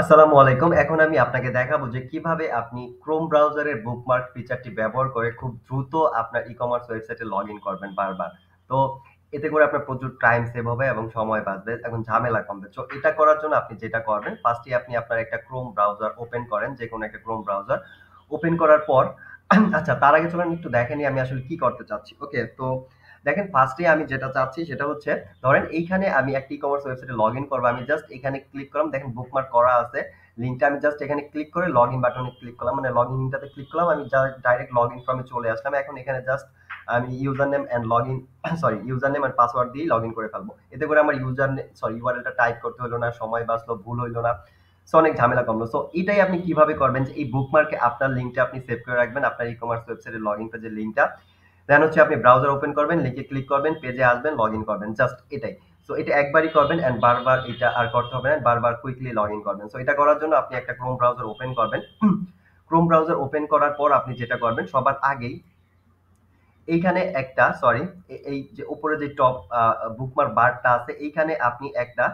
আসসালামু আলাইকুম এখন আমি আপনাকে দেখাবো যে কিভাবে আপনি ক্রোম ব্রাউজারের বুকমার্ক ফিচারটি ব্যবহার করে খুব দ্রুত আপনার ই কমার্স ওয়েবসাইটে লগ ইন করবেন বারবার তো এতে করে আপনার প্রচুর টাইম সেভ হবে এবং সময় বাঁচবে এবং ঝামেলা কমবে তো এটা করার জন্য আপনি যেটা করবেন ফার্স্টে আপনি আপনার একটা ক্রোম ব্রাউজার ওপেন করেন যে কোনো একটা ক্রোম ব্রাউজার ওপেন করার পর আচ্ছা তার আগে চলেন একটু দেখেনি আমি আসলে কি করতে চাচ্ছি ওকে তো দেখেন ফার্স্টে আমি যেটা চাচ্ছি সেটা হচ্ছে ধরেন এইখানে আমি একটা ই কমার্স ওয়েবসাইটে লগ ইন করবো আমি জাস্ট এখানে ক্লিক করলাম দেখেন বুকমার্ক করা আছে লিঙ্কটা আমি জাস্ট এখানে ক্লিক করে লগ ইন বাটনে ক্লিক করলাম মানে লগ ইনটাতে ক্লিক করলাম আমি ডাইরেক্ট লগ ইন ফর্মে চলে আসলাম এখন এখানে জাস্ট আমি user name and log in sorry user name and password দিয়ে লগ ইন করে ফেলবো এতে করে আমার ইউজার সরি ইউআরএলটা টাইপ করতে হলো না সময় বাঁচলো ভুল হইলো না সো অনেক ঝামেলা কমলো সো এটাই আপনি কিভাবে করবেন যে এই বুকমার্কে আপনার লিঙ্কটা আপনি সেভ করে রাখবেন আপনার ই কমার্স ওয়েবসাইটে লগ ইন পেজের লিঙ্কটা দেন হচ্ছে আপনি ব্রাউজার ওপেন করবেন লিখে ক্লিক করবেন পেজে আসবেন লগ ইন করবেন জাস্ট এটাই সো এটা একবারই করবেন অ্যান্ড বারবার এটা আর করতে হবে না বারবার কুইকলি লগ ইন করবেন সো এটা করার জন্য আপনি একটা ক্রোম ব্রাউজার ওপেন করবেন ক্রোম ব্রাউজার ওপেন করার পর আপনি যেটা করবেন সবার আগেই এইখানে একটা সরি এই যে উপরে যে টপ বুকমার বারটা আছে এইখানে আপনি একটা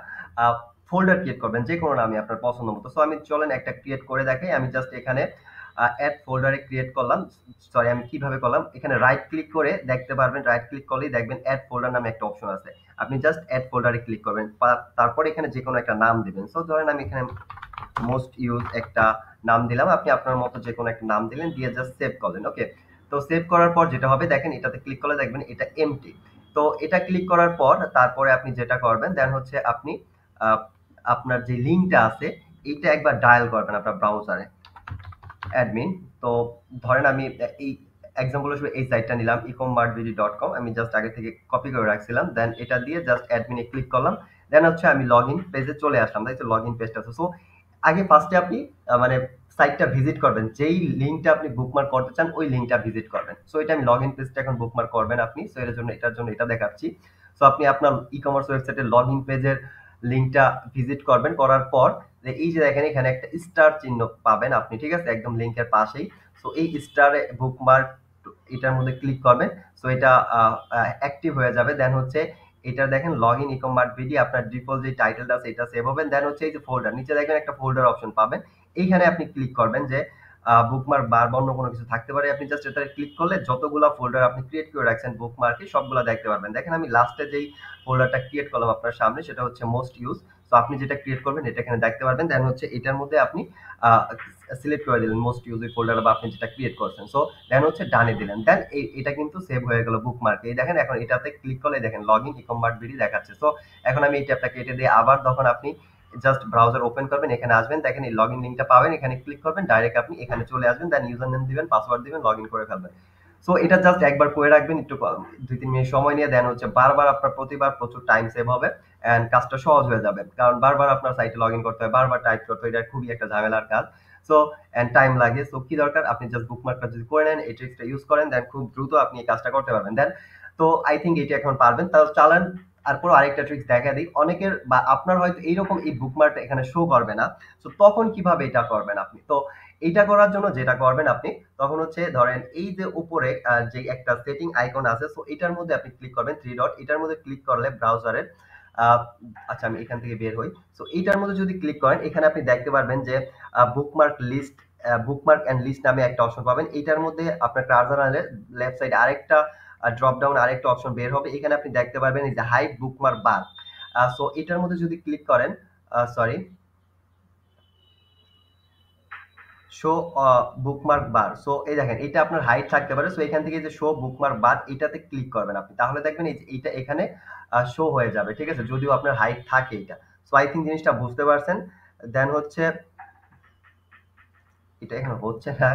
ফোল্ডার ক্রিয়েট করবেন যে কোনো নামে আপনার পছন্দ মতো সো আমি চলেন একটা ক্রিয়েট করে দেখাই আমি জাস্ট এখানে অ্যাড ফোল্ডারে ক্রিয়েট করলাম সরি আমি কিভাবে করলাম এখানে রাইট ক্লিক করে দেখতে পারবেন রাইট ক্লিক করলেই দেখবেন অ্যাড ফোল্ডার নামে একটা অপশন আছে আপনি জাস্ট অ্যাড ফোল্ডারে ক্লিক করবেন তারপরে এখানে যে কোনো একটা নাম দেবেন সো ধরেন আমি এখানে মোস্ট ইউজ একটা নাম দিলাম আপনি আপনার মতো যে কোনো একটা নাম দিলেন দিয়ে জাস্ট সেভ করলেন ওকে তো সেভ করার পর যেটা হবে দেখেন এটাতে ক্লিক করলে দেখবেন এটা এমটি তো এটা ক্লিক করার পর তারপরে আপনি যেটা করবেন দেন হচ্ছে আপনি আপনার যে লিঙ্কটা আছে এইটা একবার ডায়াল করবেন আপনার ব্রাউজারে অ্যাডমিন তো ধরেন আমি এই এক্সাম্পল হিসেবে এই সাইটটা নিলাম ইকমবার্টবিডি ডট কম আমি জাস্ট আগে থেকে কপি করে রাখছিলাম দেন এটা দিয়ে জাস্ট অ্যাডমিনে ক্লিক করলাম দেন হচ্ছে আমি লগ ইন পেজে চলে আসলাম তাই তো লগ ইন পেজটা সো আগে ফার্স্টে আপনি মানে সাইটটা ভিজিট করবেন যেই লিঙ্কটা আপনি বুকমার্ক করতে চান ওই লিঙ্কটা ভিজিট করবেন সো এটা আমি লগ ইন পেজটা এখন বুকমার্ক করবেন আপনি সো এর জন্য এটার জন্য এটা দেখাচ্ছি সো আপনি আপনার ই কমার্স ওয়েবসাইটে লগ ইন পেজের লিঙ্কটা ভিজিট করবেন করার পর এই যে দেখেন এখানে একটা স্টার চিহ্ন পাবেন আপনি ঠিক আছে একদম লিঙ্কের পাশেই সো এই স্টারে বুকমার্ক এটার মধ্যে ক্লিক করবেন সো এটা অ্যাক্টিভ হয়ে যাবে দেন হচ্ছে এটা দেখেন লগ ইন ইকমার্ট ভিডি আপনার ডিফল্ট যে টাইটেলটা আছে এটা সেভ হবেন দেন হচ্ছে এই যে ফোল্ডার নিচে দেখবেন একটা ফোল্ডার অপশন পাবেন এইখানে আপনি ক্লিক করবেন যে বুকমার্ক বার বা অন্য কোনো কিছু থাকতে পারে আপনি জাস্ট এটা ক্লিক করলে যতগুলো ফোল্ডার আপনি ক্রিয়েট করে রাখছেন বুকমার্কে সবগুলো দেখতে পারবেন দেখেন আমি লাস্টে যেই ফোল্ডারটা ক্রিয়েট করলাম আপনার সামনে সেটা হচ্ছে মোস্ট ইউজ তো আপনি যেটা ক্রিয়েট করবেন এটা এখানে দেখতে পারবেন দেন হচ্ছে এটার মধ্যে আপনি সিলেক্ট করে দিলেন মোস্ট ইউজ ফোল্ডার বা আপনি যেটা ক্রিয়েট করছেন সো দেন হচ্ছে ডানে দিলেন দেন এটা কিন্তু সেভ হয়ে গেল বুকমার্কে এই দেখেন এখন এটাতে ক্লিক করলে দেখেন লগ ইন ইকম্বার্ট বিডি দেখাচ্ছে সো এখন আমি এই ট্যাবটা কেটে দিয়ে আবার তখন আপনি জাস্ট ব্রাউজার ওপেন করবেন এখানে আসবেন দেখেন এই লগ ইন পাবেন এখানে ক্লিক করবেন ডাইরেক্ট আপনি এখানে চলে আসবেন দেন ইউজার নেম দিবেন পাসওয়ার্ড দিবেন লগ ইন করে ফেলবেন সো এটা জাস্ট একবার করে রাখবেন একটু দুই তিন মিনিট সময় নিয়ে দেন হচ্ছে বারবার আপনার প্রতিবার প্রচুর টাইম সেভ হবে অ্যান্ড কাজটা সহজ হয়ে যাবে কারণ বারবার আপনার সাইটে লগ ইন করতে হয় বারবার টাইপ করতে হয় এটা খুবই একটা ঝামেলার কাজ সো অ্যান্ড টাইম লাগে সো কি দরকার আপনি জাস্ট বুকমার্কটা যদি করে নেন এই ট্রিক্সটা ইউজ করেন দেন খুব দ্রুত আপনি এই কাজটা করতে পারবেন দেন তো আই থিঙ্ক এটা এখন পারবেন তাহলে চালান তারপর আরেকটা ট্রিক্স দেখা দিই অনেকের বা আপনার হয়তো এইরকম এই বুকমার্ক এখানে শো করবে না তো তখন কিভাবে এটা করবেন আপনি তো এটা করার জন্য যেটা করবেন আপনি তখন হচ্ছে ধরেন এই যে উপরে যে একটা সেটিং আইকন আছে সো এটার মধ্যে আপনি ক্লিক করবেন থ্রি ডট এটার মধ্যে ক্লিক করলে ব্রাউজারের আচ্ছা আমি এখান থেকে বের হই সো এইটার মধ্যে যদি ক্লিক করেন এখানে আপনি দেখতে পারবেন যে bookmark list bookmark and list নামে একটা অপশন পাবেন এটার মধ্যে আপনার ট্রাজারালের লেফট সাইডে আরেকটা ড্রপ ডাউন আরেকটা অপশন বের হবে এখানে আপনি দেখতে পারবেন এই যে হাইড বার সো এটার মধ্যে যদি ক্লিক করেন sorry show bookmark bar so এই দেখেন এটা আপনার হাইট থাকতে পারে সো এখান থেকে যে শো বুকমার্ক বার এটাতে ক্লিক করবেন আপনি তাহলে দেখবেন এটা এখানে শো হয়ে যাবে ঠিক আছে যদিও আপনার হাইট থাকে এটা সো আই থিঙ্ক জিনিসটা বুঝতে পারছেন দেন হচ্ছে এটা এখানে হচ্ছে না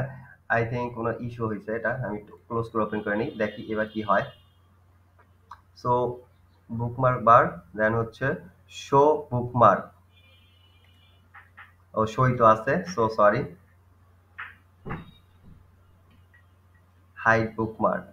আই থিঙ্ক কোনো ইস্যু হয়েছে এটা আমি ক্লোজ করে ওপেন করে নিই দেখি এবার কি হয় সো বুকমার্ক বার দেন হচ্ছে শো বুকমার্ক ও সই তো আছে so sorry hide bookmark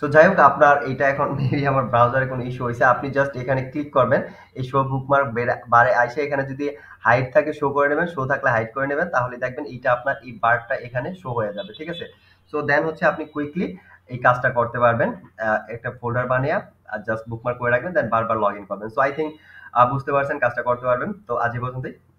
so যাই হোক আপনার এটা এখন মেবি আমার ব্রাউজারে কোনো ইস্যু হয়েছে আপনি জাস্ট এখানে ক্লিক করবেন এই শো বুকমার্ক বারে আইসে এখানে যদি হাইট থাকে শো করে নেবেন শো থাকলে হাইট করে নেবেন তাহলে দেখবেন এইটা আপনার এই বারটা এখানে শো হয়ে যাবে ঠিক আছে সো দেন হচ্ছে আপনি কুইকলি এই কাজটা করতে পারবেন একটা ফোল্ডার বানিয়ে আর জাস্ট বুকমার্ক করে রাখবেন দেন বারবার লগ ইন করবেন সো আই থিঙ্ক বুঝতে পারছেন কাজটা করতে পারবেন তো আজ পর্যন্তই